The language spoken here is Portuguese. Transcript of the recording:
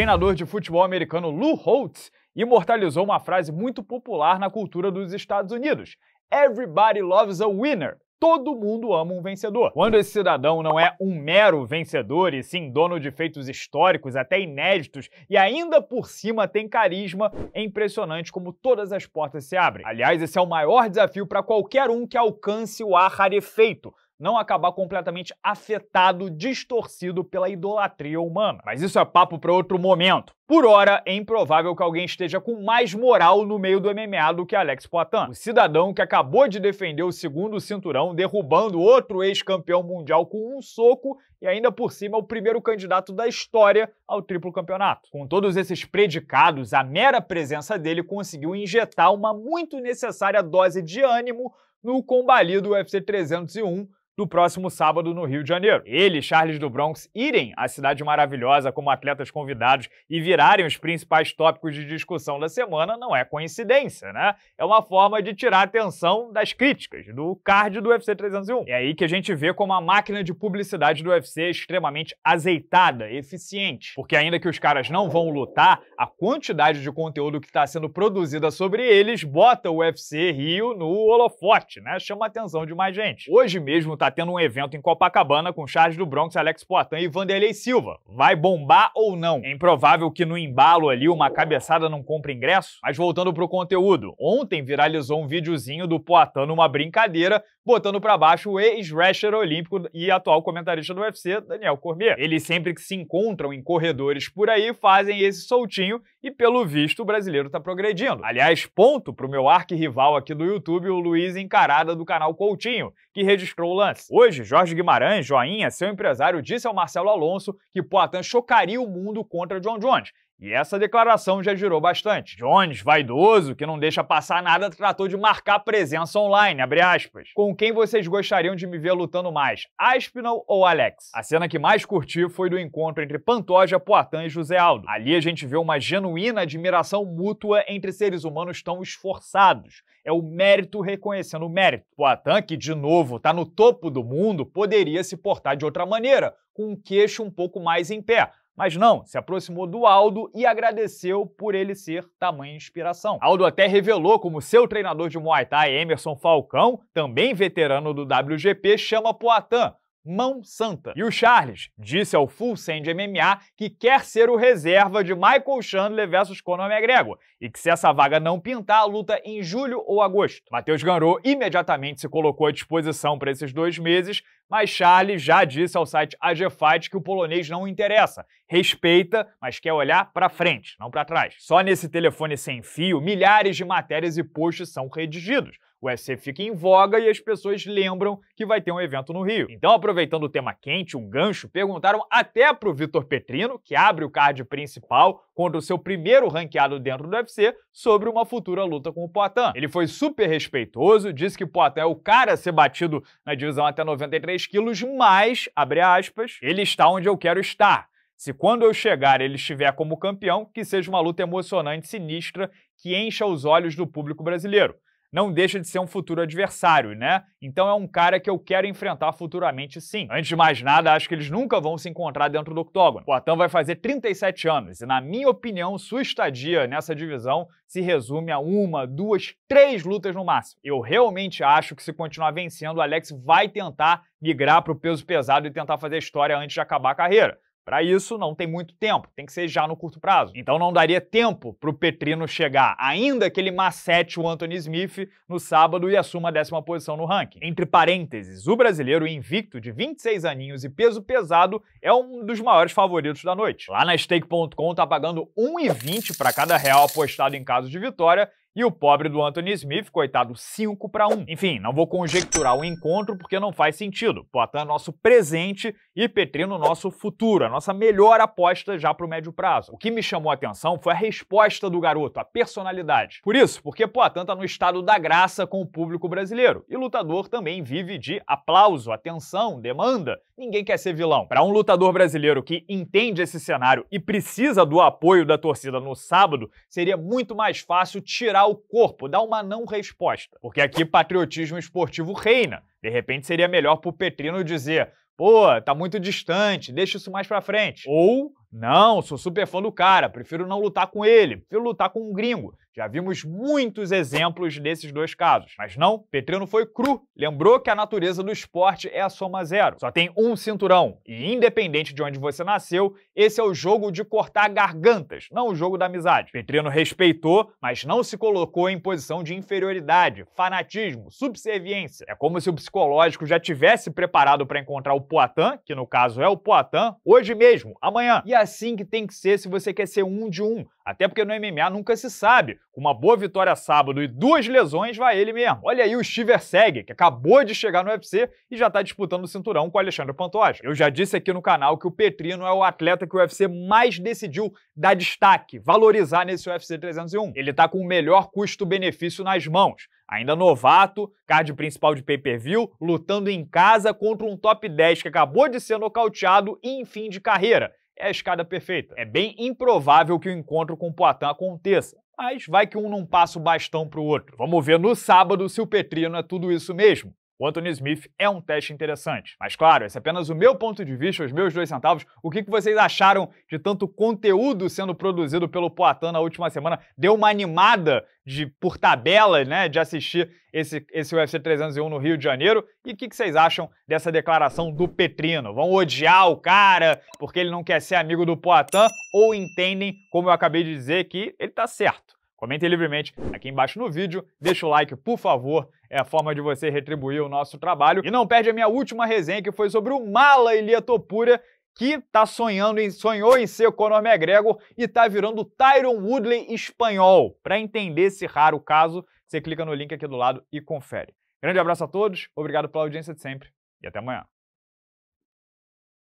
treinador de futebol americano Lou Holtz imortalizou uma frase muito popular na cultura dos Estados Unidos: Everybody loves a winner. Todo mundo ama um vencedor. Quando esse cidadão não é um mero vencedor e sim dono de feitos históricos, até inéditos, e ainda por cima tem carisma, é impressionante como todas as portas se abrem. Aliás, esse é o maior desafio para qualquer um que alcance o ar rarefeito não acabar completamente afetado, distorcido pela idolatria humana. Mas isso é papo para outro momento. Por hora, é improvável que alguém esteja com mais moral no meio do MMA do que Alex Poitin, o cidadão que acabou de defender o segundo cinturão, derrubando outro ex-campeão mundial com um soco e ainda por cima o primeiro candidato da história ao triplo campeonato. Com todos esses predicados, a mera presença dele conseguiu injetar uma muito necessária dose de ânimo no combalido UFC 301 do próximo sábado no Rio de Janeiro. Ele e Charles do Bronx irem à Cidade Maravilhosa como atletas convidados e virarem os principais tópicos de discussão da semana não é coincidência, né? É uma forma de tirar a atenção das críticas, do card do UFC 301. É aí que a gente vê como a máquina de publicidade do UFC é extremamente azeitada, eficiente. Porque ainda que os caras não vão lutar, a quantidade de conteúdo que está sendo produzida sobre eles bota o UFC Rio no holofote, né? Chama a atenção de mais gente. Hoje mesmo tá tendo um evento em Copacabana com Charles do Bronx, Alex Poitin e Vanderlei Silva. Vai bombar ou não? É improvável que no embalo ali uma cabeçada não compre ingresso? Mas voltando pro conteúdo, ontem viralizou um videozinho do Poitin numa brincadeira, botando para baixo o ex-wrestler olímpico e atual comentarista do UFC, Daniel Cormier. Eles sempre que se encontram em corredores por aí fazem esse soltinho e pelo visto, o brasileiro está progredindo. Aliás, ponto para o meu arquirrival aqui do YouTube, o Luiz Encarada do canal Coutinho, que registrou o lance. Hoje, Jorge Guimarães, joinha, seu empresário, disse ao Marcelo Alonso que Poitin chocaria o mundo contra John Jones. E essa declaração já girou bastante. Jones, vaidoso, que não deixa passar nada, tratou de marcar presença online, abre aspas. Com quem vocês gostariam de me ver lutando mais, Aspinall ou Alex? A cena que mais curti foi do encontro entre Pantoja, Poitin e José Aldo. Ali a gente vê uma genuína admiração mútua entre seres humanos tão esforçados. É o mérito reconhecendo o mérito. Poitin, que de novo está no topo do mundo, poderia se portar de outra maneira, com um queixo um pouco mais em pé mas não, se aproximou do Aldo e agradeceu por ele ser tamanha inspiração. Aldo até revelou como seu treinador de Muay Thai, Emerson Falcão, também veterano do WGP, chama Poatan mão santa. E o Charles disse ao Full Send MMA que quer ser o reserva de Michael Chandler versus Conor McGregor e que se essa vaga não pintar, luta em julho ou agosto. Matheus Ganrou imediatamente se colocou à disposição para esses dois meses, mas Charles já disse ao site AG Fight que o polonês não interessa, respeita, mas quer olhar para frente, não para trás. Só nesse telefone sem fio, milhares de matérias e posts são redigidos o UFC fica em voga e as pessoas lembram que vai ter um evento no Rio. Então, aproveitando o tema quente, um gancho, perguntaram até pro Vitor Petrino, que abre o card principal contra o seu primeiro ranqueado dentro do UFC, sobre uma futura luta com o Poitin. Ele foi super respeitoso, disse que o Poitin é o cara a ser batido na divisão até 93 quilos, mas, abre aspas, ele está onde eu quero estar. Se quando eu chegar ele estiver como campeão, que seja uma luta emocionante, sinistra, que encha os olhos do público brasileiro não deixa de ser um futuro adversário, né? Então é um cara que eu quero enfrentar futuramente sim. Antes de mais nada, acho que eles nunca vão se encontrar dentro do octógono. O Atan vai fazer 37 anos e, na minha opinião, sua estadia nessa divisão se resume a uma, duas, três lutas no máximo. Eu realmente acho que se continuar vencendo, o Alex vai tentar migrar para o peso pesado e tentar fazer história antes de acabar a carreira. Para isso, não tem muito tempo, tem que ser já no curto prazo. Então não daria tempo para o Petrino chegar, ainda que ele macete o Anthony Smith no sábado e assuma a décima posição no ranking. Entre parênteses, o brasileiro invicto de 26 aninhos e peso pesado é um dos maiores favoritos da noite. Lá na stake.com tá pagando 1,20 para cada real apostado em caso de vitória e o pobre do Anthony Smith, coitado, 5 para 1. Enfim, não vou conjecturar o encontro porque não faz sentido. Poitin é nosso presente e Petrino nosso futuro, a nossa melhor aposta já para o médio prazo. O que me chamou a atenção foi a resposta do garoto, a personalidade. Por isso, porque Poitin está no estado da graça com o público brasileiro. E lutador também vive de aplauso, atenção, demanda. Ninguém quer ser vilão. Para um lutador brasileiro que entende esse cenário e precisa do apoio da torcida no sábado, seria muito mais fácil tirar tirar o corpo, dar uma não resposta. Porque aqui patriotismo esportivo reina. De repente seria melhor pro Petrino dizer: pô, tá muito distante, deixa isso mais pra frente. Ou não, sou super fã do cara, prefiro não lutar com ele, prefiro lutar com um gringo. Já vimos muitos exemplos desses dois casos. Mas não, Petrino foi cru. Lembrou que a natureza do esporte é a soma zero. Só tem um cinturão. E independente de onde você nasceu, esse é o jogo de cortar gargantas, não o jogo da amizade. Petrino respeitou, mas não se colocou em posição de inferioridade, fanatismo, subserviência. É como se o psicológico já tivesse preparado para encontrar o Poitin, que no caso é o Poitin, hoje mesmo, amanhã. E é assim que tem que ser se você quer ser um de um. Até porque no MMA nunca se sabe. Com uma boa vitória sábado e duas lesões, vai ele mesmo. Olha aí o Shiver Segue que acabou de chegar no UFC e já está disputando o cinturão com o Alexandre Pantoja. Eu já disse aqui no canal que o Petrino é o atleta que o UFC mais decidiu dar destaque, valorizar nesse UFC 301. Ele está com o melhor custo-benefício nas mãos. Ainda novato, card principal de pay-per-view, lutando em casa contra um top 10 que acabou de ser nocauteado e em fim de carreira é a escada perfeita. É bem improvável que o encontro com o Poitin aconteça. Mas vai que um não passa o bastão para o outro. Vamos ver no sábado se o Petrino é tudo isso mesmo. O Anthony Smith é um teste interessante. Mas claro, esse é apenas o meu ponto de vista, os meus dois centavos. O que vocês acharam de tanto conteúdo sendo produzido pelo Poatan na última semana? Deu uma animada de por tabela, né, de assistir esse, esse UFC 301 no Rio de Janeiro. E o que, vocês acham dessa declaração do Petrino? Vão odiar o cara porque ele não quer ser amigo do Poatan ou entendem, como eu acabei de dizer, que ele tá certo? Comentem livremente aqui embaixo no vídeo, deixa o like, por favor, é a forma de você retribuir o nosso trabalho. E não perde a minha última resenha, que foi sobre o Mala Ilia Topura, que tá sonhando em, sonhou em ser o Conor McGregor e tá virando Tyron Woodley espanhol. Para entender esse raro caso, você clica no link aqui do lado e confere. Grande abraço a todos, obrigado pela audiência de sempre e até amanhã.